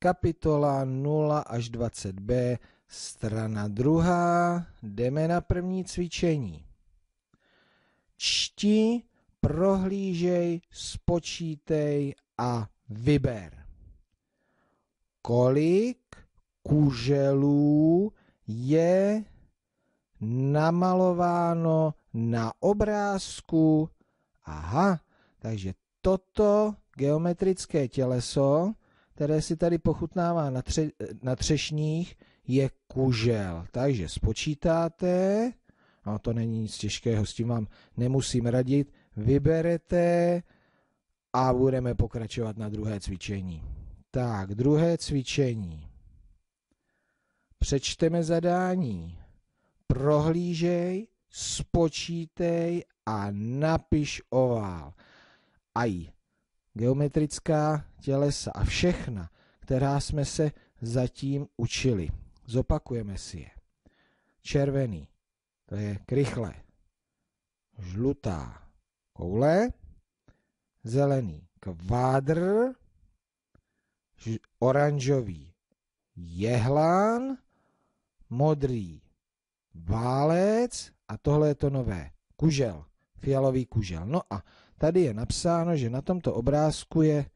kapitola 0 až 20b, strana druhá, jdeme na první cvičení. Čti, prohlížej, spočítej a vyber. Kolik kuželů je namalováno na obrázku? Aha, takže toto geometrické těleso které si tady pochutnává na, tře, na třešních, je kužel. Takže spočítáte, no to není nic těžkého, s tím vám nemusím radit, vyberete a budeme pokračovat na druhé cvičení. Tak, druhé cvičení. Přečteme zadání. Prohlížej, spočítej a napiš ovál. Aj geometrická tělesa a všechna, která jsme se zatím učili. Zopakujeme si je. Červený, to je krychle. Žlutá, koule. Zelený, kvádr. Oranžový, jehlán. Modrý, válec. A tohle je to nové, kužel, fialový kužel. No a Tady je napsáno, že na tomto obrázku je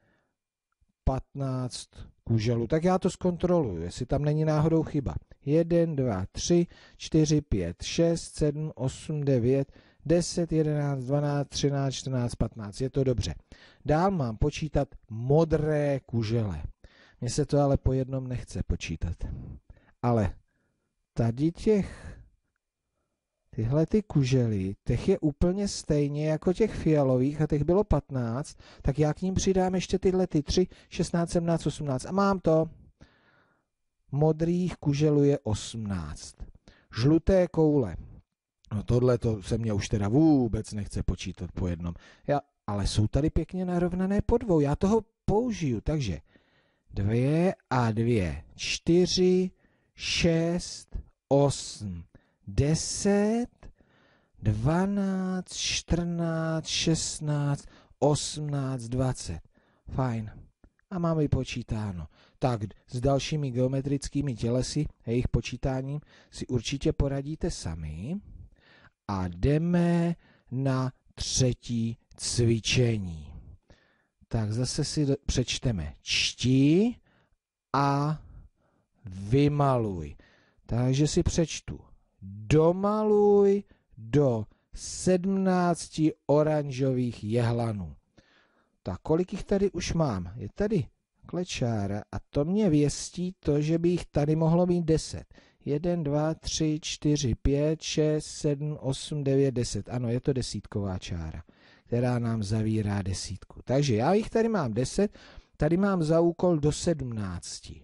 15 kuželů. Tak já to zkontroluji, jestli tam není náhodou chyba. 1, 2, 3, 4, 5, 6, 7, 8, 9, 10, 11, 12, 13, 14, 15. Je to dobře. Dál mám počítat modré kužele. Mně se to ale po jednom nechce počítat. Ale tady těch tyhle ty kužely, těch je úplně stejně jako těch fialových a těch bylo 15, tak já k ním přidám ještě tyhle ty 3, 16, 17, 18 a mám to. Modrých kuželů je 18. Žluté koule. No tohle to se mě už teda vůbec nechce počítat po jednom. Já, ale jsou tady pěkně narovnané po dvou. Já toho použiju, takže dvě a dvě, čtyři, šest, osm. 10, 12, 14, 16, 18, 20. Fajn. A máme ji počítáno. Tak s dalšími geometrickými tělesy a jejich počítáním si určitě poradíte sami. A jdeme na třetí cvičení. Tak zase si do, přečteme čti a vymaluj. Takže si přečtu domaluj do 17 oranžových jehlanů. Tak kolik jich tady už mám? Je tady klečára a to mě věstí to, že by jich tady mohlo být 10. 1, 2, 3, 4, 5, 6, 7, 8, 9, 10. Ano, je to desítková čára, která nám zavírá desítku. Takže já jich tady mám 10, tady mám za úkol do 17.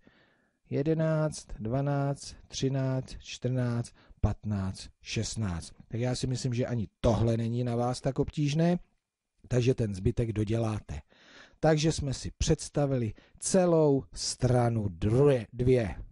11, 12, 13, 14, 15, 16. Tak já si myslím, že ani tohle není na vás tak obtížné, takže ten zbytek doděláte. Takže jsme si představili celou stranu dvě. dvě.